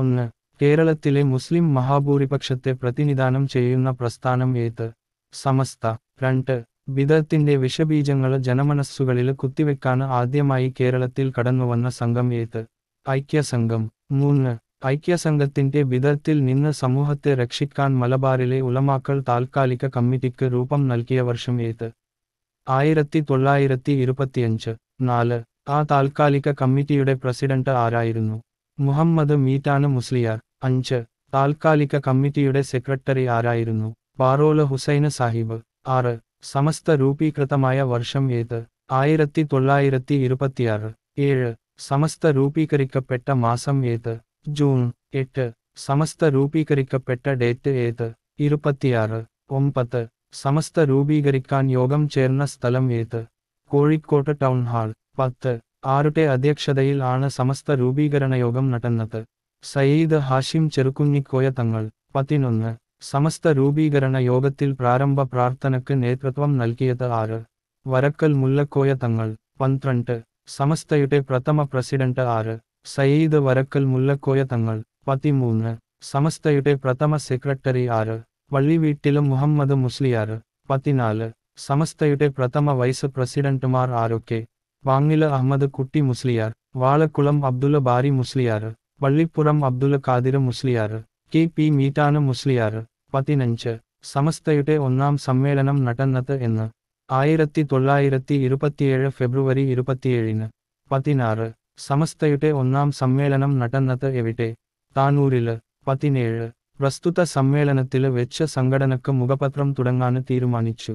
ഒന്ന് കേരളത്തിലെ മുസ്ലിം മഹാഭൂരിപക്ഷത്തെ പ്രതിനിധാനം ചെയ്യുന്ന പ്രസ്ഥാനം ഏത് സമസ്ത രണ്ട് ബിദത്തിന്റെ വിഷബീജങ്ങൾ ജനമനസ്സുകളിൽ കുത്തിവെക്കാൻ ആദ്യമായി കേരളത്തിൽ കടന്നുവന്ന സംഘം ഏത് ഐക്യസംഘം മൂന്ന് ഐക്യസംഘത്തിന്റെ ബിദത്തിൽ നിന്ന് സമൂഹത്തെ രക്ഷിക്കാൻ മലബാറിലെ ഉലമാക്കൾ താൽക്കാലിക കമ്മിറ്റിക്ക് രൂപം നൽകിയ വർഷം ഏത് ആയിരത്തി തൊള്ളായിരത്തി ഇരുപത്തിയഞ്ച് നാല് ആ താൽക്കാലിക കമ്മിറ്റിയുടെ പ്രസിഡന്റ് ആരായിരുന്നു മുഹമ്മദ് മീറ്റാണ് മുസ്ലിയാർ അഞ്ച് താൽക്കാലിക കമ്മിറ്റിയുടെ സെക്രട്ടറി ആരായിരുന്നു പാറോല ഹുസൈന സാഹിബ് ആറ് സമസ്ത രൂപീകൃതമായ വർഷം ഏത് ആയിരത്തി തൊള്ളായിരത്തി ഇരുപത്തിയാറ് ഏഴ് സമസ്ത രൂപീകരിക്കപ്പെട്ട മാസം ഏത് ജൂൺ എട്ട് സമസ്ത രൂപീകരിക്കപ്പെട്ട ഡേറ്റ് ഏത് ഇരുപത്തിയാറ് ഒമ്പത് സമസ്ത രൂപീകരിക്കാൻ യോഗം ചേർന്ന സ്ഥലം ഏത് കോഴിക്കോട്ട് ടൗൺ ഹാൾ പത്ത് ആരുടെ അധ്യക്ഷതയിൽ ആണ് സമസ്ത രൂപീകരണയോഗം നടന്നത് സയ്യിദ് ഹാഷിം ചെറുക്കുഞ്ഞിക്കോയ തങ്ങൾ പതിനൊന്ന് സമസ്ത രൂപീകരണ യോഗത്തിൽ പ്രാരംഭ പ്രാർത്ഥനക്ക് നേതൃത്വം നൽകിയത് ആറ് വരക്കൽ മുല്ലക്കോയ തങ്ങൾ പന്ത്രണ്ട് സമസ്തയുടെ പ്രഥമ പ്രസിഡന്റ് ആറ് സയ്യിദ് വരക്കൽ മുല്ലക്കോയ തങ്ങൾ പതിമൂന്ന് സമസ്തയുടെ പ്രഥമ സെക്രട്ടറി ആറ് പള്ളിവീട്ടിലും മുഹമ്മദ് മുസ്ലിയാർ പതിനാല് സമസ്തയുടെ പ്രഥമ വൈസ് പ്രസിഡന്റുമാർ ആരൊക്കെ വാങ്ങില അഹമ്മദ് കുട്ടി മുസ്ലിയാർ വാളക്കുളം അബ്ദുള്ള ബാരി മുസ്ലിയാർ പള്ളിപ്പുറം അബ്ദുള്ള കാതിര മുസ്ലിയാർ കെ പി മീറ്റാന മുസ്ലിയാർ പതിനഞ്ച് സമസ്തയുടെ ഒന്നാം സമ്മേളനം നടന്നത് എന്ന് ആയിരത്തി തൊള്ളായിരത്തി ഇരുപത്തിയേഴ് ഫെബ്രുവരി ഇരുപത്തിയേഴിന് പതിനാറ് സമസ്തയുടെ ഒന്നാം സമ്മേളനം നടന്നത് എവിടെ താനൂരില് പതിനേഴ് പ്രസ്തുത സമ്മേളനത്തിൽ വെച്ച് സംഘടനക്ക് മുഖപത്രം തുടങ്ങാൻ തീരുമാനിച്ചു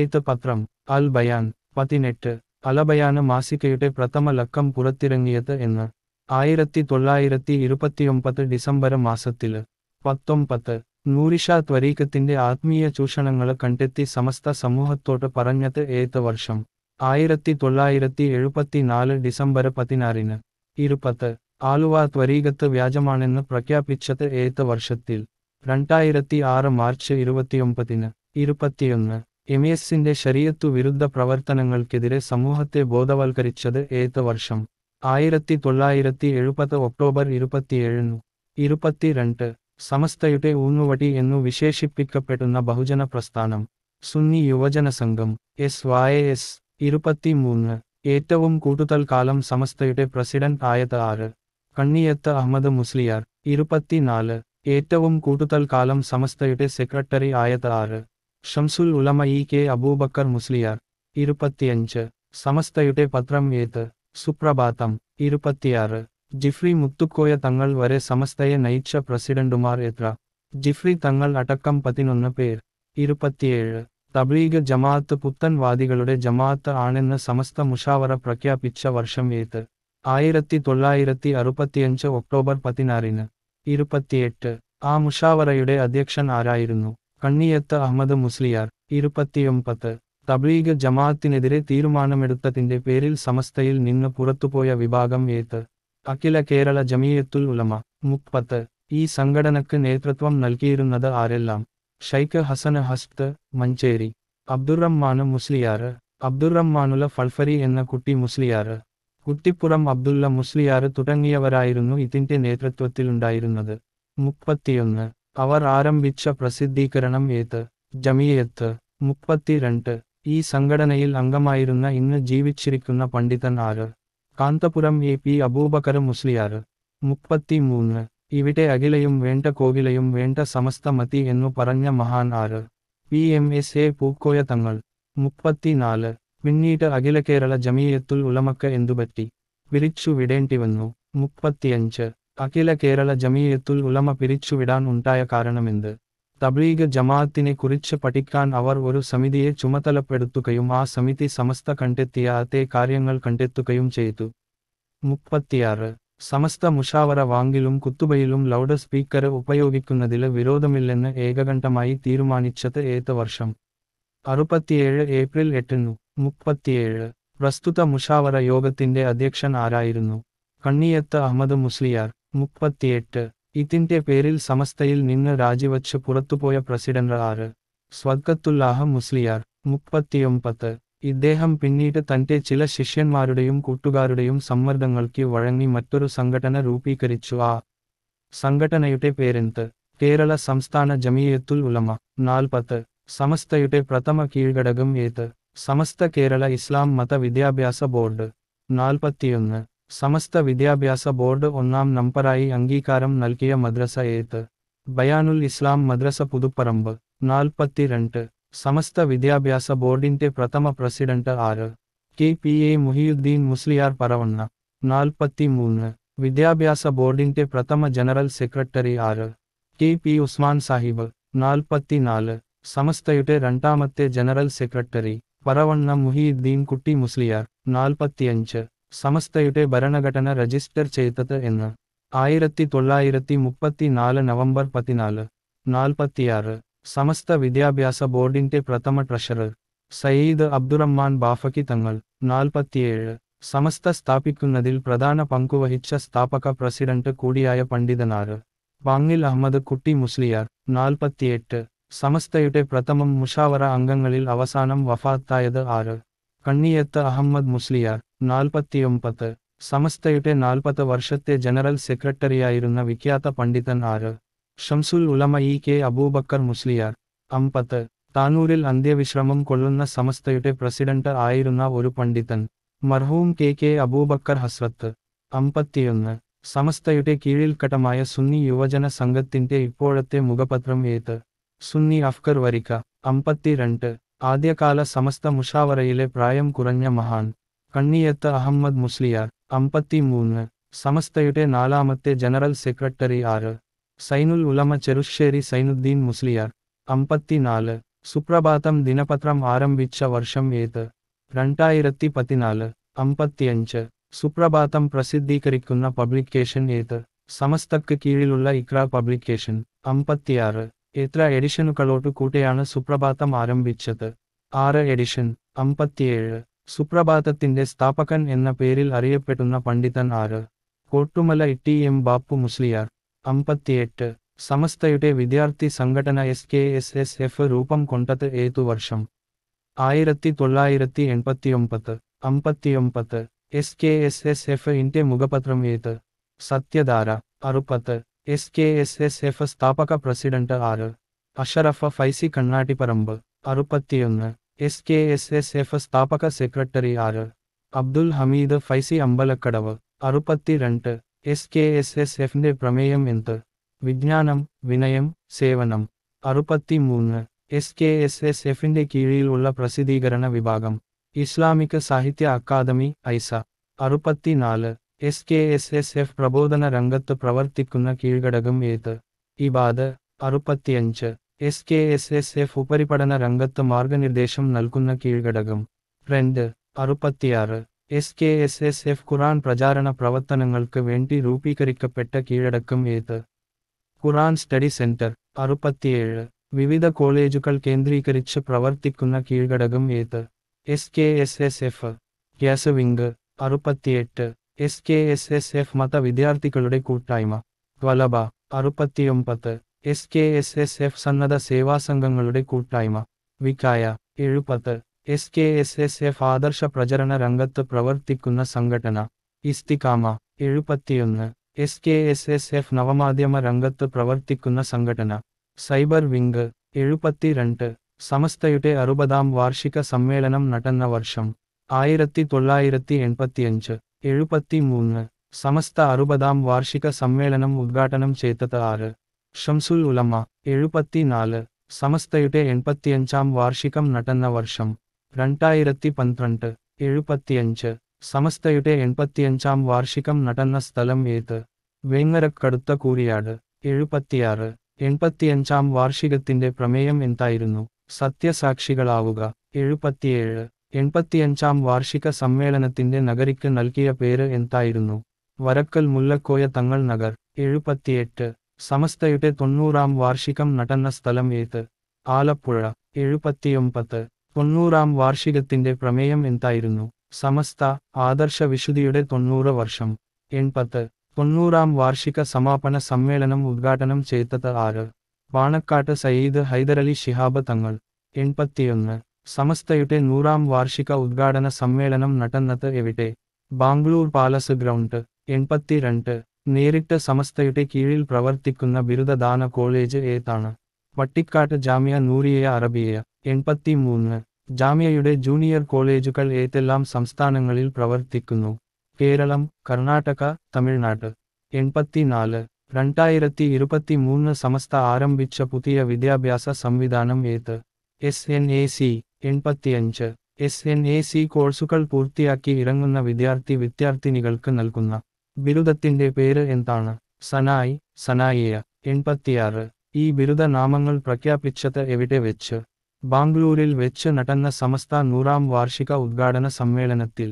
ഏത് പത്രം അൽ ബയാൻ പതിനെട്ട് അലബയാണ് മാസികയുടെ പ്രഥമ ലക്കം പുറത്തിറങ്ങിയത് എന്ന് ആയിരത്തി തൊള്ളായിരത്തി ഇരുപത്തിയൊമ്പത് ഡിസംബർ മാസത്തില് പത്തൊമ്പത് നൂരിഷ ത്വരീകത്തിന്റെ ആത്മീയ ചൂഷണങ്ങളെ കണ്ടെത്തി സമസ്ത സമൂഹത്തോട് പറഞ്ഞത് ഏത് വർഷം ആയിരത്തി തൊള്ളായിരത്തി എഴുപത്തിനാല് ഡിസംബർ പതിനാറിന് ഇരുപത് ആലുവ ത്വരീകത്ത് വ്യാജമാണെന്ന് പ്രഖ്യാപിച്ചത് ഏത് വർഷത്തിൽ രണ്ടായിരത്തി ആറ് മാർച്ച് ഇരുപത്തിയൊമ്പതിന് ഇരുപത്തിയൊന്ന് എമിയസിന്റെ ശരീരത്തു വിരുദ്ധ പ്രവർത്തനങ്ങൾക്കെതിരെ സമൂഹത്തെ ബോധവൽക്കരിച്ചത് ഏത്ത വർഷം ആയിരത്തി തൊള്ളായിരത്തി എഴുപത് ഒക്ടോബർ ഇരുപത്തിയേഴിനു ഇരുപത്തിരണ്ട് സമസ്തയുടെ ഊന്നുവടി എന്നു വിശേഷിപ്പിക്കപ്പെടുന്ന ബഹുജന പ്രസ്ഥാനം സുന്നി യുവജന സംഘം എസ് വായ എസ് ഇരുപത്തിമൂന്ന് ഏറ്റവും കൂടുതൽ കാലം സമസ്തയുടെ പ്രസിഡന്റ് ആയത് ആറ് കണ്ണിയത്ത് അഹമ്മദ് മുസ്ലിയാർ ഇരുപത്തിനാല് ഏറ്റവും കൂടുതൽ കാലം സമസ്തയുടെ സെക്രട്ടറി ആയത് ആറ് ഷംസുൽ ഉലമ ഇ കെ അബൂബക്കർ മുസ്ലിയാർ ഇരുപത്തിയഞ്ച് സമസ്തയുടെ പത്രം ഏത് സുപ്രഭാതം ഇരുപത്തിയാറ് ജിഫ്രി മുത്തുക്കോയ തങ്ങൾ വരെ സമസ്തയെ നയിച്ച പ്രസിഡന്റുമാർ എത്ര ജിഫ്രി തങ്ങൾ അടക്കം പതിനൊന്ന് പേർ ഇരുപത്തിയേഴ് തബ്ലീഗ് ജമാഅത്ത് പുത്തൻവാദികളുടെ ജമാഅത്ത് ആണെന്ന് സമസ്ത മുഷാവറ പ്രഖ്യാപിച്ച വർഷം ഏത് ആയിരത്തി തൊള്ളായിരത്തി അറുപത്തിയഞ്ച് ഒക്ടോബർ പതിനാറിന് ഇരുപത്തിയെട്ട് ആ മുഷാവറയുടെ അധ്യക്ഷൻ ആരായിരുന്നു കണ്ണിയത്ത് അഹമ്മദ് മുസ്ലിയാർ ഇരുപത്തിയൊമ്പത് തബ്ലീഗ് ജമാഅത്തിനെതിരെ തീരുമാനമെടുത്തതിന്റെ പേരിൽ സമസ്തയിൽ നിന്ന് പുറത്തുപോയ വിഭാഗം ഏത്ത് അഖില കേരള ജമീയത്തുൽ ഉലമ മുപ്പത്ത് ഈ സംഘടനക്ക് നേതൃത്വം നൽകിയിരുന്നത് ആരെല്ലാം ഷൈഖ് ഹസൻ ഹസ്ത് മഞ്ചേരി അബ്ദുറഹ്മാന് മുസ്ലിയാറ് അബ്ദുറഹ്മാനുല ഫൾഫരി എന്ന കുട്ടി മുസ്ലിയാറ് കുട്ടിപ്പുറം അബ്ദുള്ള മുസ്ലിയാറ് തുടങ്ങിയവരായിരുന്നു ഇതിന്റെ നേതൃത്വത്തിലുണ്ടായിരുന്നത് മുപ്പത്തിയൊന്ന് അവർ ആരംഭിച്ച പ്രസിദ്ധീകരണം ഏത് ജമിയത്ത് മുപ്പത്തിരണ്ട് ഈ സംഘടനയിൽ അംഗമായിരുന്ന ഇന്ന് ജീവിച്ചിരിക്കുന്ന പണ്ഡിതൻ ആര് കാന്തപുരം എ പി അബൂബക്കർ മുസ്ലിയാർ മുപ്പത്തിമൂന്ന് ഇവിടെ അഖിലയും വേണ്ട കോകിലയും വേണ്ട സമസ്ത മതി എന്നു പറഞ്ഞ മഹാൻ ആര് P M S A Pookoya Thangal മുപ്പത്തിനാല് പിന്നീട് അഖില കേരള ജമീയത്തുൽ ഉലമക്ക എന്തുപറ്റി പിരിച്ചു വിടേണ്ടി വന്നു മുപ്പത്തിയഞ്ച് അഖില കേരള ജമീയത്തുൽ ഉലമ പിരിച്ചുവിടാൻ ഉണ്ടായ കാരണമെന്ത് തബ്ലീഗ് ജമാഅത്തിനെ കുറിച്ച് പഠിക്കാൻ അവർ ഒരു സമിതിയെ ചുമതലപ്പെടുത്തുകയും ആ സമിതി സമസ്ത കണ്ടെത്തിയ അതേ കാര്യങ്ങൾ കണ്ടെത്തുകയും ചെയ്തു മുപ്പത്തിയാറ് സമസ്ത മുഷാവറ വാങ്കിലും കുത്തുബയിലും ലൗഡ് സ്പീക്കർ ഉപയോഗിക്കുന്നതിൽ വിരോധമില്ലെന്ന് ഏകകണ്ഠമായി തീരുമാനിച്ചത് ഏത് വർഷം അറുപത്തിയേഴ് ഏപ്രിൽ എട്ടിനു മുപ്പത്തിയേഴ് പ്രസ്തുത മുഷാവറ യോഗത്തിന്റെ അധ്യക്ഷൻ ആരായിരുന്നു കണ്ണിയത്ത് അഹമ്മദ് മുസ്ലിയാർ മുപ്പത്തിയെട്ട് ഇതിന്റെ പേരിൽ സമസ്തയിൽ നിന്ന് രാജിവച്ച് പുറത്തുപോയ പ്രസിഡന്റ് ആറ് സ്വർഗത്തുല്ലാഹ മുസ്ലിയാർ മുപ്പത്തിയൊമ്പത് ഇദ്ദേഹം പിന്നീട് തന്റെ ചില ശിഷ്യന്മാരുടെയും കൂട്ടുകാരുടെയും സമ്മർദ്ദങ്ങൾക്ക് വഴങ്ങി മറ്റൊരു സംഘടന രൂപീകരിച്ചു ആ സംഘടനയുടെ പേരെന്ത് കേരള സംസ്ഥാന ജമിയത്തുൽ ഉലമ നാൽപ്പത് സമസ്തയുടെ പ്രഥമ കീഴ്ഘടകം ഏത് സമസ്ത കേരള ഇസ്ലാം മത വിദ്യാഭ്യാസ ബോർഡ് നാൽപ്പത്തിയൊന്ന് సమస్త విద్యాభ్యాస బోర్డు ఒన్నాం నంపరాయి అంగీకారం నల్కియ మద్రస ఏత్ బయానుల్ ఇస్లాం మద్రస పుదుపరంబ్ నాల్పత్తి రెంట్ సమస్త విద్యాభ్యాస బోర్డింటే ప్రథమ ప్రెసిడెంట్ ఆర్ K P A Muhiyuddin Musliyar Paravanna ನಾಲ್ಪತ್ತಿ ಮೂನ್ ವಿದ್ಯಾಭ್ಯಾಸ ಬೋರ್ಡಿಂಟೆ ಪ್ರಥಮ ಜನರಲ್ ಸೆಕ್ರೆಟರಿ ಆರ್ ಕೆ ಪಿ ಉಸ್ಮಾನ್ ಸಾಹಿಬ್ ನಾಲ್ಪತ್ತಿ ನಾಲ್ ಸಮಸ್ತಯುಟೆ ರಂಟಾಮತ್ತೆ ಜನರಲ್ ಸೆಕ್ರೆಟರಿ ಪರವಣ್ಣ ಮುಹಿಯುದ್ದೀನ್ ಕುಟ್ಟಿ സമസ്തയുടെ ഭരണഘടന രജിസ്റ്റർ ചെയ്തത് എന്ന് ആയിരത്തി തൊള്ളായിരത്തി നാല് നവംബർ പതിനാല് നാൽപ്പത്തിയാറ് സമസ്ത വിദ്യാഭ്യാസ ബോർഡിന്റെ പ്രഥമ ട്രഷറർ സയ്യിദ് അബ്ദുറഹ്മാൻ ബാഫക്കി തങ്ങൾ നാൽപ്പത്തിയേഴ് സമസ്ത സ്ഥാപിക്കുന്നതിൽ പ്രധാന പങ്കുവഹിച്ച സ്ഥാപക പ്രസിഡന്റ് കൂടിയായ പണ്ഡിതനാറ് പാങ്ങിൽ അഹമ്മദ് കുട്ടി മുസ്ലിയാർ നാൽപ്പത്തിയെട്ട് സമസ്തയുടെ പ്രഥമം മുഷാവറ അംഗങ്ങളിൽ അവസാനം വഫാത്തായത് ആറ് കണ്ണിയത്ത് അഹമ്മദ് മുസ്ലിയാർ നാൽപ്പത്തിയൊമ്പത് സമസ്തയുടെ നാൽപ്പത് വർഷത്തെ ജനറൽ സെക്രട്ടറിയായിരുന്ന വിഖ്യാത പണ്ഡിതൻ ആര് ഷംസുൽ ഉലമ ഇ കെ അബൂബക്കർ മുസ്ലിയാർ അമ്പത്ത് താനൂരിൽ അന്ത്യവിശ്രമം കൊള്ളുന്ന സമസ്തയുടെ പ്രസിഡന്റ് ആയിരുന്ന ഒരു പണ്ഡിതൻ മർഹൂം കെ കെ അബൂബക്കർ ഹസ്രത്ത് അമ്പത്തിയൊന്ന് സമസ്തയുടെ കീഴിൽക്കട്ടമായ സുന്നി യുവജന സംഘത്തിന്റെ ഇപ്പോഴത്തെ മുഖപത്രം ഏത് സുന്നി അഫ്കർ വരിക അമ്പത്തിരണ്ട് ആദ്യകാല സമസ്ത മുഷാവറയിലെ പ്രായം കുറഞ്ഞ മഹാൻ കണ്ണിയത്ത് അഹമ്മദ് മുസ്ലിയാർ മൂന്ന് സമസ്തയുടെ നാലാമത്തെ ജനറൽ സെക്രട്ടറി ആറ് സൈനുൽ ഉലമ ചെറുശ്ശേരി സൈനുദ്ദീൻ മുസ്ലിയാർ നാല് സുപ്രഭാതം ദിനപത്രം ആരംഭിച്ച വർഷം ഏത് രണ്ടായിരത്തി പതിനാല് അമ്പത്തിയഞ്ച് സുപ്രഭാതം പ്രസിദ്ധീകരിക്കുന്ന പബ്ലിക്കേഷൻ ഏത് സമസ്തക്ക് കീഴിലുള്ള ഇക്ര പബ്ലിക്കേഷൻ അമ്പത്തിയാറ് എത്ര എഡിഷനുകളോട് കൂട്ടിയാണ് സുപ്രഭാതം ആരംഭിച്ചത് ആറ് എഡിഷൻ അമ്പത്തിയേഴ് സുപ്രഭാതത്തിന്റെ സ്ഥാപകൻ എന്ന പേരിൽ അറിയപ്പെടുന്ന പണ്ഡിതൻ ആറ് കോട്ടുമല ഇട്ടി എം ബാപ്പു മുസ്ലിയാർ അമ്പത്തിയെട്ട് സമസ്തയുടെ വിദ്യാർത്ഥി സംഘടന S K S S F രൂപം കൊണ്ടത് ഏതു വർഷം ആയിരത്തി തൊള്ളായിരത്തി എൺപത്തിയൊമ്പത് അമ്പത്തിയൊമ്പത് S K S S F എഫിന്റെ മുഖപത്രം ഏത് സത്യധാര അറുപത്ത് S K S S F സ്ഥാപക പ്രസിഡന്റ് ആറ് അഷറഫ ഫൈസി കണ്ണാട്ടിപ്പറമ്പ് അറുപത്തിയൊന്ന് S S S K F സ്ഥാപക സെക്രട്ടറി ആർ അബ്ദുൽ ഹമീദ് ഫൈസി അമ്പലക്കടവ് അറുപത്തിരണ്ട് എസ് കെ എസ് എസ് എഫിന്റെ പ്രമേയം എന്ത് വിജ്ഞാനം വിനയം സേവനം അറുപത്തിമൂന്ന് എസ് കെ എസ് എസ് എഫിന്റെ കീഴിലുള്ള പ്രസിദ്ധീകരണ വിഭാഗം ഇസ്ലാമിക സാഹിത്യ അക്കാദമി ഐസ അറുപത്തിനാല് S K S S F പ്രബോധന രംഗത്ത് പ്രവർത്തിക്കുന്ന കീഴ്ഘടകം ഏത് ഇബാദ് അറുപത്തിയഞ്ച് S K S S F ഉപരിപഠന രംഗത്ത് മാർഗനിർദ്ദേശം നൽകുന്ന കീഴ്ഘടകം രണ്ട് അറുപത്തിയാറ് S K S S F Quran പ്രചാരണ പ്രവർത്തനങ്ങൾക്ക് വേണ്ടി രൂപീകരിക്കപ്പെട്ട കീഴടക്കം ഏത് ഖുറാൻ സ്റ്റഡി സെന്റർ അറുപത്തിയേഴ് വിവിധ കോളേജുകൾ കേന്ദ്രീകരിച്ച് പ്രവർത്തിക്കുന്ന കീഴ്ഘടകം ഏത് S K S S F ഗ്യാസ് വിംഗ് അറുപത്തിയെട്ട് S K S S F മത വിദ്യാർത്ഥികളുടെ കൂട്ടായ്മ വലബ അറുപത്തിയൊമ്പത് S K S S F സന്നദ്ധ സേവാസംഘങ്ങളുടെ കൂട്ടായ്മ വിക്കായ എഴുപത്ത് S K S S F ആദർശ പ്രചരണ രംഗത്ത് പ്രവർത്തിക്കുന്ന സംഘടന ഇസ്തികാമ എഴുപത്തിയൊന്ന് S K S S F നവമാധ്യമ രംഗത്ത് പ്രവർത്തിക്കുന്ന സംഘടന സൈബർ വിംഗ് എഴുപത്തിരണ്ട് സമസ്തയുടെ അറുപതാം വാർഷിക സമ്മേളനം നടന്ന വർഷം ആയിരത്തി തൊള്ളായിരത്തി എൺപത്തിയഞ്ച് മൂന്ന് സമസ്ത അറുപതാം വാർഷിക സമ്മേളനം ഉദ്ഘാടനം ചെയ്തത് ആറ് ഷംസുൽ ഉലമ എഴുപത്തിനാല് സമസ്തയുടെ എൺപത്തിയഞ്ചാം വാർഷികം നടന്ന വർഷം രണ്ടായിരത്തി പന്ത്രണ്ട് എഴുപത്തിയഞ്ച് സമസ്തയുടെ എൺപത്തിയഞ്ചാം വാർഷികം നടന്ന സ്ഥലം ഏത് വേങ്ങരക്കടുത്ത കൂടിയാട് എഴുപത്തിയാറ് എൺപത്തിയഞ്ചാം വാർഷികത്തിന്റെ പ്രമേയം എന്തായിരുന്നു സത്യസാക്ഷികളാവുക എഴുപത്തിയേഴ് എൺപത്തിയഞ്ചാം വാർഷിക സമ്മേളനത്തിന്റെ നഗരിക്ക് നൽകിയ പേര് എന്തായിരുന്നു വരക്കൽ മുല്ലക്കോയ തങ്ങൾ നഗർ എഴുപത്തിയെട്ട് സമസ്തയുടെ തൊണ്ണൂറാം വാർഷികം നടന്ന സ്ഥലം ഏത് ആലപ്പുഴ എഴുപത്തിയൊമ്പത് തൊണ്ണൂറാം വാർഷികത്തിന്റെ പ്രമേയം എന്തായിരുന്നു സമസ്ത ആദർശ വിശുദ്ധിയുടെ തൊണ്ണൂറ് വർഷം എൺപത് തൊണ്ണൂറാം വാർഷിക സമാപന സമ്മേളനം ഉദ്ഘാടനം ചെയ്തത് ആറ് പാണക്കാട്ട് സയ്യിദ് ഹൈദരലി ശിഹാബ് തങ്ങൾ എൺപത്തിയൊന്ന് സമസ്തയുടെ നൂറാം വാർഷിക ഉദ്ഘാടന സമ്മേളനം നടന്നത് എവിടെ ബാംഗ്ലൂർ പാലസ് ഗ്രൗണ്ട് എൺപത്തിരണ്ട് നേരിട്ട് സമസ്തയുടെ കീഴിൽ പ്രവർത്തിക്കുന്ന ബിരുദദാന കോളേജ് ഏതാണ് പട്ടിക്കാട്ട് ജാമ്യ നൂറിയ അറബിയ എൺപത്തി മൂന്ന് ജാമ്യയുടെ ജൂനിയർ കോളേജുകൾ ഏതെല്ലാം സംസ്ഥാനങ്ങളിൽ പ്രവർത്തിക്കുന്നു കേരളം കർണാടക തമിഴ്നാട് നാല് രണ്ടായിരത്തി ഇരുപത്തി മൂന്ന് സമസ്ത ആരംഭിച്ച പുതിയ വിദ്യാഭ്യാസ സംവിധാനം ഏത് എസ് എൻ എ സി എൺപത്തിയഞ്ച് എസ് എൻ എ സി കോഴ്സുകൾ പൂർത്തിയാക്കി ഇറങ്ങുന്ന വിദ്യാർത്ഥി വിദ്യാർത്ഥിനികൾക്ക് നൽകുന്ന ബിരുദത്തിന്റെ പേര് എന്താണ് സനായി സനായിയ എൺപത്തിയാറ് ഈ ബിരുദ നാമങ്ങൾ പ്രഖ്യാപിച്ചത് എവിടെ വെച്ച് ബാംഗ്ലൂരിൽ വെച്ച് നടന്ന സമസ്ത നൂറാം വാർഷിക ഉദ്ഘാടന സമ്മേളനത്തിൽ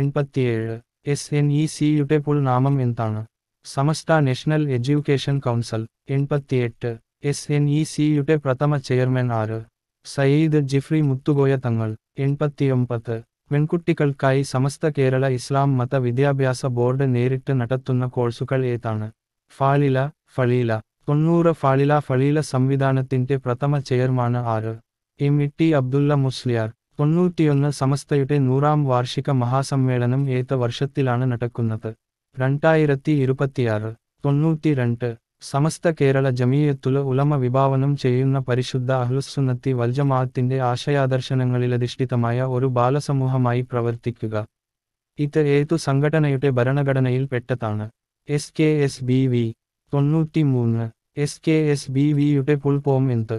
എൺപത്തിയേഴ് എസ് എൻ ഇ സിയുടെ പുൾ നാമം എന്താണ് സമസ്ത നാഷണൽ എഡ്യൂക്കേഷൻ കൗൺസിൽ എൺപത്തിയെട്ട് എസ് എൻ ഇ സിയുടെ പ്രഥമ ചെയർമാൻ ആര് സയ്യിദ് ജിഫ്രി മുത്തുകോയ തങ്ങൾ എൺപത്തിയൊമ്പത് പെൺകുട്ടികൾക്കായി സമസ്ത കേരള ഇസ്ലാം മത വിദ്യാഭ്യാസ ബോർഡ് നേരിട്ട് നടത്തുന്ന കോഴ്സുകൾ ഏതാണ് ഫാളില ഫളീല തൊണ്ണൂറ് ഫാളില ഫളീല സംവിധാനത്തിന്റെ പ്രഥമ ചെയർമാണ് ആറ് M E T Abdulla Musliyar തൊണ്ണൂറ്റിയൊന്ന് സമസ്തയുടെ നൂറാം വാർഷിക മഹാസമ്മേളനം ഏത്ത വർഷത്തിലാണ് നടക്കുന്നത് രണ്ടായിരത്തി ഇരുപത്തിയാറ് തൊണ്ണൂറ്റി രണ്ട് സമസ്ത കേരള ജമീയത്തുല ഉലമ വിഭാവനം ചെയ്യുന്ന പരിശുദ്ധ അഹ്ലുസുന്നത്തി വൽജമാഅത്തിന്റെ ആശയാദർശനങ്ങളിലധിഷ്ഠിതമായ ഒരു ബാലസമൂഹമായി പ്രവർത്തിക്കുക ഇത് ഏതു സംഘടനയുടെ ഭരണഘടനയിൽ പെട്ടതാണ് S K S B V മൂന്ന് എസ് കെ എസ് ബി വിയുടെ പുൾപോം എന്ത്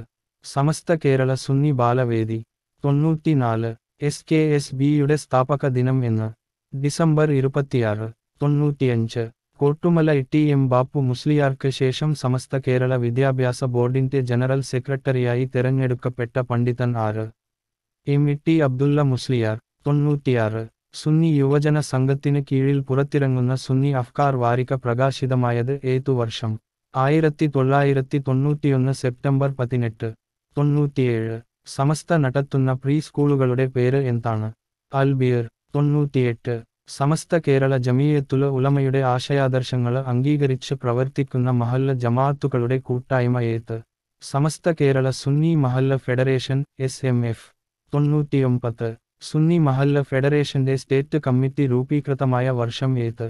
സമസ്ത കേരള സുന്നി ബാലവേദി നാല് എസ് കെ എസ് ബിയുടെ സ്ഥാപക ദിനം എന്ന് ഡിസംബർ ഇരുപത്തിയാറ് തൊണ്ണൂറ്റിയഞ്ച് കോട്ടുമല ടി എം ബാപ്പു മുസ്ലിയാർക്ക് ശേഷം സമസ്ത കേരള വിദ്യാഭ്യാസ ബോർഡിന്റെ ജനറൽ സെക്രട്ടറിയായി തെരഞ്ഞെടുക്കപ്പെട്ട പണ്ഡിതൻ ആറ് എം ടി അബ്ദുള്ള മുസ്ലിയാർ തൊണ്ണൂറ്റിയാറ് സുന്നി യുവജന സംഘത്തിന് കീഴിൽ പുറത്തിറങ്ങുന്ന സുന്നി അഫ്കാർ വാരിക പ്രകാശിതമായത് ഏതു വർഷം ആയിരത്തി തൊള്ളായിരത്തി തൊണ്ണൂറ്റിയൊന്ന് സെപ്റ്റംബർ പതിനെട്ട് തൊണ്ണൂറ്റിയേഴ് സമസ്ത നടത്തുന്ന പ്രീ സ്കൂളുകളുടെ പേര് എന്താണ് അൽബിയർ തൊണ്ണൂറ്റിയെട്ട് സമസ്ത കേരള ജമീയത്തുല ഉലമയുടെ ആശയാദർശങ്ങൾ അംഗീകരിച്ച് പ്രവർത്തിക്കുന്ന മഹല്ല ജമാഅത്തുകളുടെ കൂട്ടായ്മ ഏത്ത് Samastha Kerala Sunni Mahalla federation S M F തൊണ്ണൂറ്റിയൊമ്പത് സുന്നി മഹല്ല ഫെഡറേഷന്റെ സ്റ്റേറ്റ് കമ്മിറ്റി രൂപീകൃതമായ വർഷം ഏത്ത്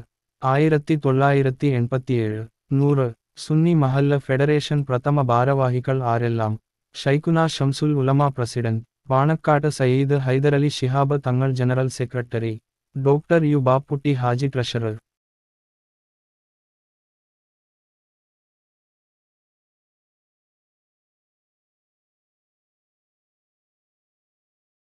ആയിരത്തി തൊള്ളായിരത്തി എൺപത്തിയേഴ് നൂറ് സുന്നി മഹല്ല ഫെഡറേഷൻ പ്രഥമ ഭാരവാഹികൾ ആരെല്ലാം Shaikhuna Shamsul Ulama president Panakkad Sayyid Hyderali Shihab Thangal general secretary doctor युबा बापुटी हाजी ट्रशरर